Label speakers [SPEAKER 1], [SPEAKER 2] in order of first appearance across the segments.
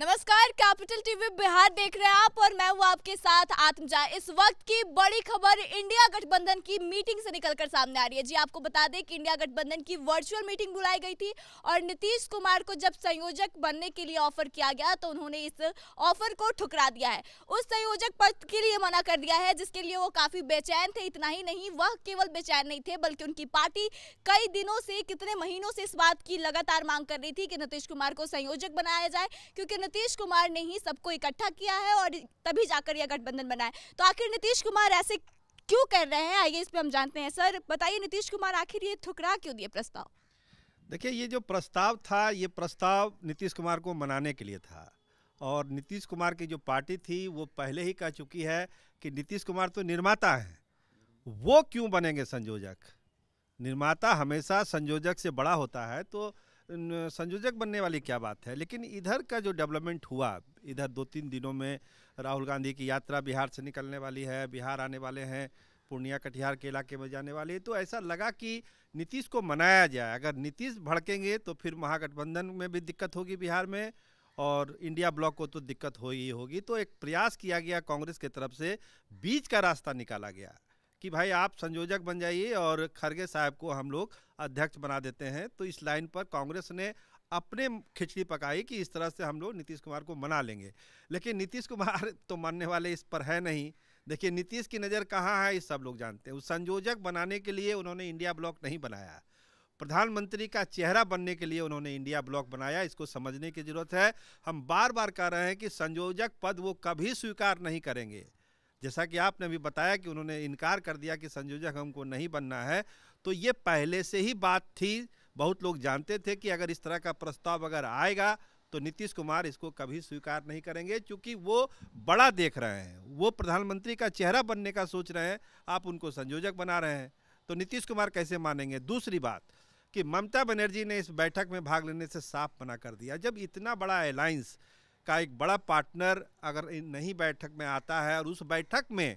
[SPEAKER 1] नमस्कार capital TV Bihar देख रहे हैं आप और मैं हूँ आपके साथ आत्मजा इस वक्त की बड़ी खबर इंडिया गठबंधन की मीटिंग से निकलकर सामने आ रही है जी आपको बता दें कि इंडिया गठबंधन की वर्चुअल मीटिंग बुलाई गई थी और नीतीश कुमार को जब संयोजक बनने के लिए ऑफर किया गया तो उन्होंने इस ऑफर को ठुकरा दिया है उस संयोजक पद के लिए मना कर दिया है जिसके लिए वो काफी बेचैन थे इतना ही नहीं वह केवल बेचैन नहीं थे बल्कि उनकी पार्टी कई दिनों से कितने महीनों से इस बात की लगातार मांग कर रही थी कि नीतीश कुमार को संयोजक बनाया जाए क्योंकि नीतीश कुमार ने ही सबको इकट्ठा किया है और तभी जाकर यह गठबंधन बनाए तो आखिर नीतीश कुमार ऐसे क्यों कर रहे हैं आइए इस पर हम जानते हैं सर बताइए नीतीश कुमार आखिर ये ठुकरा क्यों दिए प्रस्ताव
[SPEAKER 2] देखिए ये जो प्रस्ताव था ये प्रस्ताव नीतीश कुमार को मनाने के लिए था और नीतीश कुमार की जो पार्टी थी वो पहले ही कह चुकी है कि नीतीश कुमार तो निर्माता हैं वो क्यों बनेंगे संयोजक निर्माता हमेशा संयोजक से बड़ा होता है तो संयोजक बनने वाली क्या बात है लेकिन इधर का जो डेवलपमेंट हुआ इधर दो तीन दिनों में राहुल गांधी की यात्रा बिहार से निकलने वाली है बिहार आने वाले हैं पूर्णिया कटिहार के इलाके में जाने वाली है तो ऐसा लगा कि नीतीश को मनाया जाए अगर नीतीश भड़केंगे तो फिर महागठबंधन में भी दिक्कत होगी बिहार में और इंडिया ब्लॉक को तो दिक्कत हो ही होगी तो एक प्रयास किया गया कांग्रेस की तरफ से बीच का रास्ता निकाला गया कि भाई आप संयोजक बन जाइए और खरगे साहब को हम लोग अध्यक्ष बना देते हैं तो इस लाइन पर कांग्रेस ने अपने खिचड़ी पकाई कि इस तरह से हम लोग नीतीश कुमार को मना लेंगे लेकिन नीतीश कुमार तो मानने वाले इस पर है नहीं देखिए नीतीश की नज़र कहाँ है ये सब लोग जानते हैं उस संयोजक बनाने के लिए उन्होंने इंडिया ब्लॉक नहीं बनाया प्रधानमंत्री का चेहरा बनने के लिए उन्होंने इंडिया ब्लॉक बनाया इसको समझने की ज़रूरत है हम बार बार कह रहे हैं कि संयोजक पद वो कभी स्वीकार नहीं करेंगे जैसा कि आपने अभी बताया कि उन्होंने इनकार कर दिया कि संयोजक हमको नहीं बनना है तो ये पहले से ही बात थी बहुत लोग जानते थे कि अगर इस तरह का प्रस्ताव अगर आएगा तो नीतीश कुमार इसको कभी स्वीकार नहीं करेंगे क्योंकि वो बड़ा देख रहे हैं वो प्रधानमंत्री का चेहरा बनने का सोच रहे हैं आप उनको संयोजक बना रहे हैं तो नीतीश कुमार कैसे मानेंगे दूसरी बात कि ममता बनर्जी ने इस बैठक में भाग लेने से साफ मना कर दिया जब इतना बड़ा अलायंस का एक बड़ा पार्टनर अगर नहीं बैठक में आता है और उस बैठक में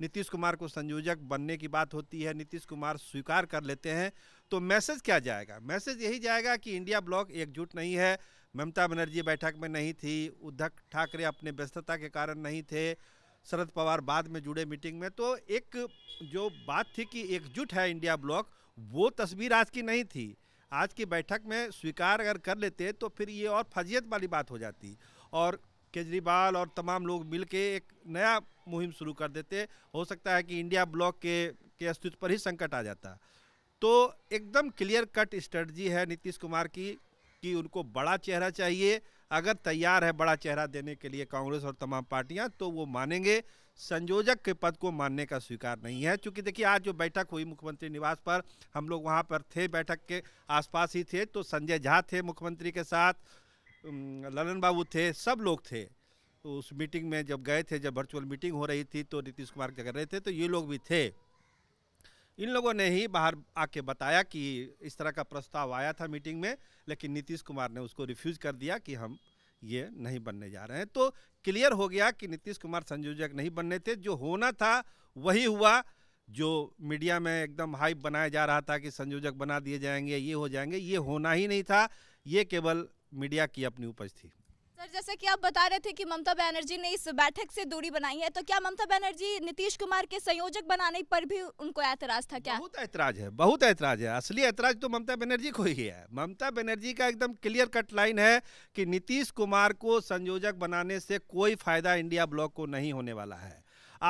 [SPEAKER 2] नीतीश कुमार को संयोजक बनने की बात होती है नीतीश कुमार स्वीकार कर लेते हैं तो मैसेज क्या जाएगा मैसेज यही जाएगा कि इंडिया ब्लॉक एकजुट नहीं है ममता बनर्जी बैठक में नहीं थी उद्धव ठाकरे अपने व्यस्तता के कारण नहीं थे शरद पवार बाद में जुड़े मीटिंग में तो एक जो बात थी कि एकजुट है इंडिया ब्लॉक वो तस्वीर आज की नहीं थी आज की बैठक में स्वीकार अगर कर लेते तो फिर ये और फजीयत वाली बात हो जाती और केजरीवाल और तमाम लोग मिल के एक नया मुहिम शुरू कर देते हो सकता है कि इंडिया ब्लॉक के के अस्तित्व पर ही संकट आ जाता तो एकदम क्लियर कट स्ट्रेटजी है नीतीश कुमार की कि उनको बड़ा चेहरा चाहिए अगर तैयार है बड़ा चेहरा देने के लिए कांग्रेस और तमाम पार्टियां तो वो मानेंगे संयोजक के पद को मानने का स्वीकार नहीं है क्योंकि देखिए आज जो बैठक हुई मुख्यमंत्री निवास पर हम लोग वहाँ पर थे बैठक के आसपास ही थे तो संजय झा थे मुख्यमंत्री के साथ ललन बाबू थे सब लोग थे तो उस मीटिंग में जब गए थे जब वर्चुअल मीटिंग हो रही थी तो नीतीश कुमार जगह कर रहे थे तो ये लोग भी थे इन लोगों ने ही बाहर आके बताया कि इस तरह का प्रस्ताव आया था मीटिंग में लेकिन नीतीश कुमार ने उसको रिफ्यूज़ कर दिया कि हम ये नहीं बनने जा रहे हैं तो क्लियर हो गया कि नीतीश कुमार संयोजक नहीं बनने थे जो होना था वही हुआ जो मीडिया में एकदम हाइप बनाया जा रहा था कि संयोजक बना दिए जाएंगे ये हो जाएंगे ये होना ही नहीं था ये केवल मीडिया की अपनी उपज थी
[SPEAKER 1] सर जैसे कि आप बता रहे थे कि ममता बनर्जी ने इस बैठक से दूरी बनाई है तो क्या ममता बनर्जी नीतीश कुमार के संयोजक बनाने पर भी उनको ऐतराज था क्या बहुत ऐतराज
[SPEAKER 2] है बहुत ऐतराज है असली ऐतराज तो ममता बनर्जी को ही है ममता बनर्जी का एकदम क्लियर कट लाइन है कि नीतीश कुमार को संयोजक बनाने से कोई फायदा इंडिया ब्लॉक को नहीं होने वाला है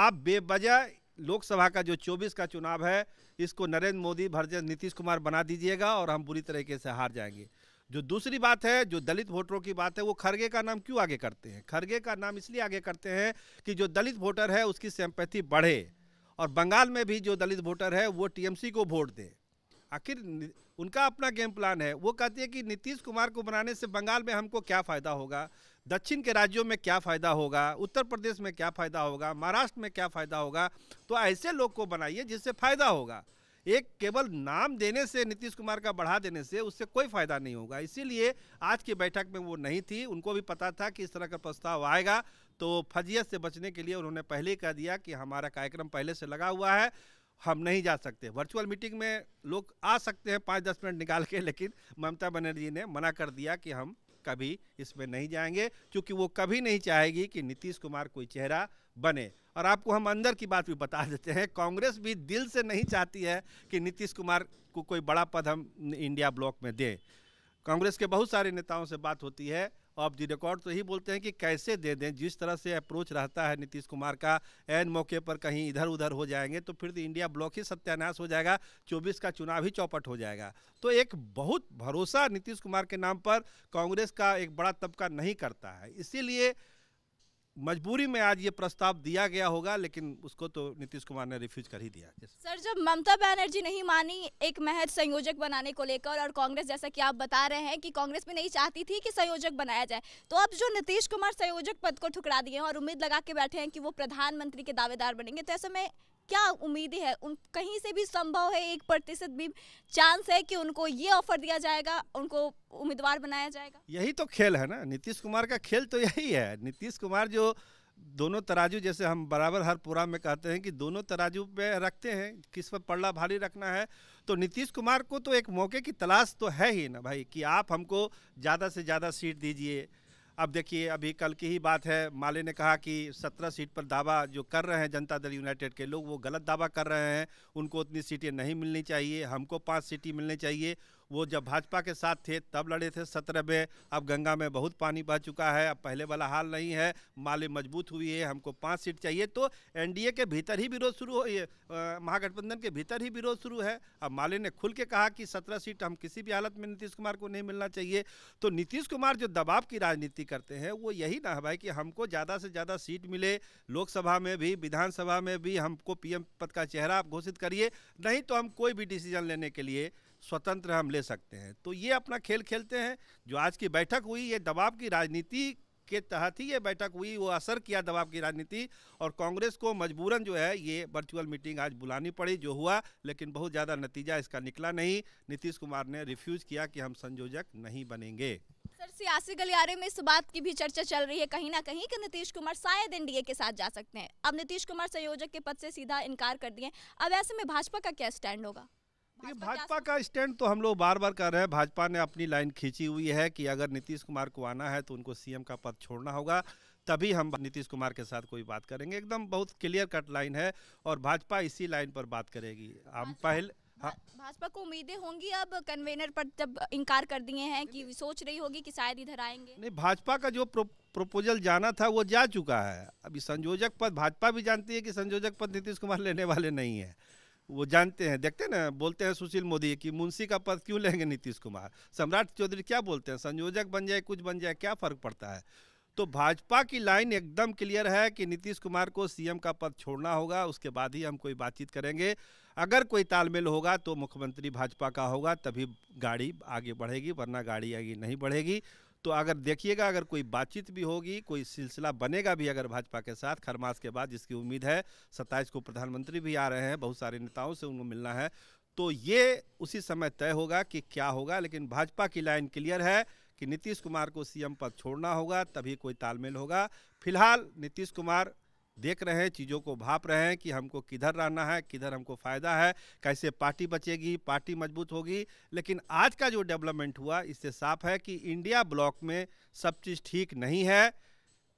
[SPEAKER 2] आप बेबजह लोकसभा का जो 24 का चुनाव है इसको नरेंद्र मोदी भरजन नीतीश कुमार बना दीजिएगा और हम बुरी तरीके से हार जाएंगे जो दूसरी बात है जो दलित वोटरों की बात है वो खरगे का नाम क्यों आगे करते हैं खरगे का नाम इसलिए आगे करते हैं कि जो दलित वोटर है उसकी सिंपैथी बढ़े और बंगाल में भी जो दलित वोटर है वो टीएमसी को वोट दे आखिर उनका अपना गेम प्लान है वो कहती है कि नीतीश कुमार को बनाने से बंगाल में हमको क्या फ़ायदा होगा दक्षिण के राज्यों में क्या फ़ायदा होगा उत्तर प्रदेश में क्या फ़ायदा होगा महाराष्ट्र में क्या फ़ायदा होगा तो ऐसे लोग को बनाइए जिससे फ़ायदा होगा एक केवल नाम देने से नीतीश कुमार का बढ़ा देने से उससे कोई फायदा नहीं होगा इसीलिए आज की बैठक में वो नहीं थी उनको भी पता था कि इस तरह का प्रस्ताव आएगा तो फजीयत से बचने के लिए उन्होंने पहले ही कह दिया कि हमारा कार्यक्रम पहले से लगा हुआ है हम नहीं जा सकते वर्चुअल मीटिंग में लोग आ सकते हैं पाँच दस मिनट निकाल के लेकिन ममता बनर्जी ने मना कर दिया कि हम कभी इसमें नहीं जाएंगे क्योंकि वो कभी नहीं चाहेगी कि नीतीश कुमार कोई चेहरा बने और आपको हम अंदर की बात भी बता देते हैं कांग्रेस भी दिल से नहीं चाहती है कि नीतीश कुमार को कोई बड़ा पद हम इंडिया ब्लॉक में दें कांग्रेस के बहुत सारे नेताओं से बात होती है ऑफ तो दी रिकॉर्ड तो यही बोलते हैं कि कैसे दे दें जिस तरह से अप्रोच रहता है नीतीश कुमार का एन मौके पर कहीं इधर उधर हो जाएंगे तो फिर तो इंडिया ब्लॉक ही सत्यानाश हो जाएगा चौबीस का चुनाव ही चौपट हो जाएगा तो एक बहुत भरोसा नीतीश कुमार के नाम पर कांग्रेस का एक बड़ा तबका नहीं करता है इसीलिए मजबूरी में आज ये प्रस्ताव दिया गया होगा लेकिन उसको तो नीतीश कुमार ने रिफ्यूज कर ही दिया
[SPEAKER 1] सर जब ममता बनर्जी नहीं मानी एक महज संयोजक बनाने को लेकर और कांग्रेस जैसा कि आप बता रहे हैं कि कांग्रेस में नहीं चाहती थी कि संयोजक बनाया जाए तो अब जो नीतीश कुमार संयोजक पद को ठुकरा दिए और उम्मीद लगा के बैठे हैं कि वो प्रधानमंत्री के दावेदार बनेंगे तो ऐसे में क्या उम्मीदें हैं उन कहीं से भी संभव है एक प्रतिशत भी चांस है कि उनको ये ऑफर दिया जाएगा उनको उम्मीदवार बनाया जाएगा
[SPEAKER 2] यही तो खेल है ना नीतीश कुमार का खेल तो यही है नीतीश कुमार जो दोनों तराजू जैसे हम बराबर हर पुरा में कहते हैं कि दोनों तराजू पे रखते हैं किस पर पड़ला भारी रखना है तो नीतीश कुमार को तो एक मौके की तलाश तो है ही ना भाई कि आप हमको ज़्यादा से ज़्यादा सीट दीजिए अब देखिए अभी कल की ही बात है माले ने कहा कि 17 सीट पर दावा जो कर रहे हैं जनता दल यूनाइटेड के लोग वो गलत दावा कर रहे हैं उनको उतनी सीटें नहीं मिलनी चाहिए हमको पाँच सीटें मिलनी चाहिए वो जब भाजपा के साथ थे तब लड़े थे सत्रह में अब गंगा में बहुत पानी बह चुका है अब पहले वाला हाल नहीं है माले मजबूत हुई है हमको पाँच सीट चाहिए तो एनडीए के भीतर ही विरोध शुरू हो महागठबंधन के भीतर ही विरोध शुरू है अब माले ने खुल के कहा कि सत्रह सीट हम किसी भी हालत में नीतीश कुमार को नहीं मिलना चाहिए तो नीतीश कुमार जो दबाव की राजनीति करते हैं वो यही ना है भाई कि हमको ज़्यादा से ज़्यादा सीट मिले लोकसभा में भी विधानसभा में भी हमको पीएम पद का चेहरा आप घोषित करिए नहीं तो हम कोई भी डिसीजन लेने के लिए स्वतंत्र हम ले सकते हैं तो ये अपना खेल खेलते हैं जो आज की बैठक हुई ये दबाव की राजनीति के तहत ही ये बैठक हुई वो असर किया दबाव की राजनीति और कांग्रेस को मजबूरन जो है ये वर्चुअल मीटिंग आज बुलानी पड़ी जो हुआ लेकिन बहुत ज़्यादा नतीजा इसका निकला नहीं नीतीश कुमार ने रिफ्यूज़ किया कि हम संयोजक नहीं बनेंगे
[SPEAKER 1] सर सियासी गलियारे में इस बात की भी चर्चा चल रही है कहीं ना कहीं कि नीतीश कुमार शायद एनडीए के साथ जा सकते हैं अब नीतीश कुमार संयोजक के पद से सीधा इनकार कर दिए अब ऐसे में भाजपा का क्या स्टैंड होगा
[SPEAKER 2] देखिए भाजपा का स्टैंड तो हम लोग बार बार कर रहे हैं भाजपा ने अपनी लाइन खींची हुई है कि अगर नीतीश कुमार को आना है तो उनको सीएम का पद छोड़ना होगा तभी हम नीतीश कुमार के साथ कोई बात करेंगे एकदम बहुत क्लियर कट लाइन है और भाजपा इसी लाइन पर बात करेगी हम पहले हाँ।
[SPEAKER 1] भाजपा को उम्मीदें होंगी अब कन्वेनर पर जब इनकार कर दिए हैं कि सोच रही होगी कि शायद इधर आएंगे
[SPEAKER 2] नहीं भाजपा का जो प्रो, प्रपोजल जाना था वो जा चुका है अभी संयोजक पद भाजपा भी जानती है कि संयोजक पद नीतीश कुमार लेने वाले नहीं है वो जानते हैं देखते हैं ना बोलते हैं सुशील मोदी कि मुंशी का पद क्यों लेंगे नीतीश कुमार सम्राट चौधरी क्या बोलते हैं संयोजक बन जाए कुछ बन जाए क्या फर्क पड़ता है तो भाजपा की लाइन एकदम क्लियर है कि नीतीश कुमार को सीएम का पद छोड़ना होगा उसके बाद ही हम कोई बातचीत करेंगे अगर कोई तालमेल होगा तो मुख्यमंत्री भाजपा का होगा तभी गाड़ी आगे बढ़ेगी वरना गाड़ी आगे नहीं बढ़ेगी तो अगर देखिएगा अगर कोई बातचीत भी होगी कोई सिलसिला बनेगा भी अगर भाजपा के साथ खरमास के बाद जिसकी उम्मीद है सत्ताईस को प्रधानमंत्री भी आ रहे हैं बहुत सारे नेताओं से उनको मिलना है तो ये उसी समय तय होगा कि क्या होगा लेकिन भाजपा की लाइन क्लियर है कि नीतीश कुमार को सीएम पद छोड़ना होगा तभी कोई तालमेल होगा फिलहाल नीतीश कुमार देख रहे हैं चीज़ों को भाप रहे हैं कि हमको किधर रहना है किधर हमको फ़ायदा है कैसे पार्टी बचेगी पार्टी मजबूत होगी लेकिन आज का जो डेवलपमेंट हुआ इससे साफ है कि इंडिया ब्लॉक में सब चीज़ ठीक नहीं है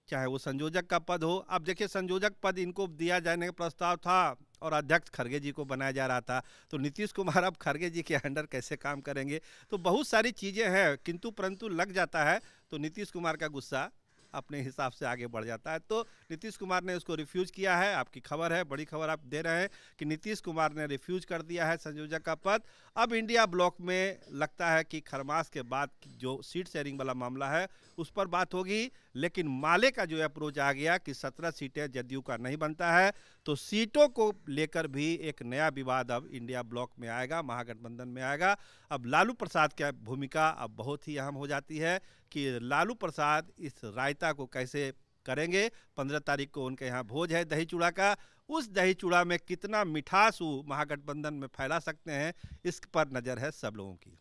[SPEAKER 2] चाहे वो संयोजक का पद हो अब देखिए संयोजक पद इनको दिया जाने का प्रस्ताव था और अध्यक्ष खरगे जी को बनाया जा रहा था तो नीतीश कुमार अब खरगे जी के अंडर कैसे काम करेंगे तो बहुत सारी चीज़ें हैं किंतु परंतु लग जाता है तो नीतीश कुमार का गुस्सा अपने हिसाब से आगे बढ़ जाता है तो नीतीश कुमार ने उसको रिफ्यूज किया है आपकी खबर है बड़ी खबर आप दे रहे हैं कि नीतीश कुमार ने रिफ्यूज कर दिया है संयोजक का पद अब इंडिया ब्लॉक में लगता है कि खरमास के बाद जो सीट शेयरिंग वाला मामला है उस पर बात होगी लेकिन माले का जो अप्रोच आ गया कि सत्रह सीटें जदयू का नहीं बनता है तो सीटों को लेकर भी एक नया विवाद अब इंडिया ब्लॉक में आएगा महागठबंधन में आएगा अब लालू प्रसाद की भूमिका अब बहुत ही अहम हो जाती है कि लालू प्रसाद इस रायता को कैसे करेंगे पंद्रह तारीख को उनके यहाँ भोज है दही चूड़ा का उस दही चूड़ा में कितना मिठास वो महागठबंधन में फैला सकते हैं इस पर नज़र है सब लोगों की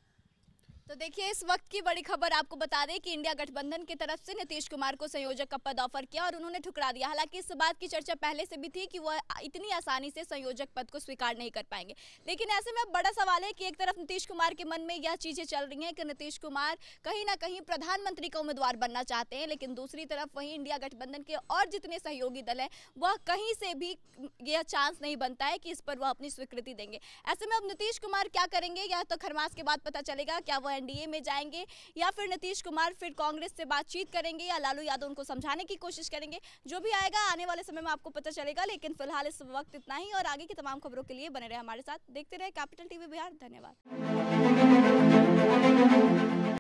[SPEAKER 1] तो देखिए इस वक्त की बड़ी खबर आपको बता दें कि इंडिया गठबंधन की तरफ से नीतीश कुमार को संयोजक का पद ऑफर किया और उन्होंने ठुकरा दिया हालांकि इस बात की चर्चा पहले से भी थी कि वह इतनी आसानी से संयोजक पद को स्वीकार नहीं कर पाएंगे लेकिन ऐसे में बड़ा सवाल है कि एक तरफ नीतीश कुमार के मन में यह चीज़ें चल रही हैं कि नीतीश कुमार कहीं ना कहीं प्रधानमंत्री का उम्मीदवार बनना चाहते हैं लेकिन दूसरी तरफ वहीं इंडिया गठबंधन के और जितने सहयोगी दल हैं वह कहीं से भी यह चांस नहीं बनता है कि इस पर वह अपनी स्वीकृति देंगे ऐसे में अब नीतीश कुमार क्या करेंगे यह तो खरमास के बाद पता चलेगा क्या वह एनडीए में जाएंगे या फिर नीतीश कुमार फिर कांग्रेस से बातचीत करेंगे या लालू यादव उनको समझाने की कोशिश करेंगे जो भी आएगा आने वाले समय में आपको पता चलेगा लेकिन फिलहाल इस वक्त इतना ही और आगे की तमाम खबरों के लिए बने रहे हमारे साथ देखते रहे कैपिटल टीवी बिहार धन्यवाद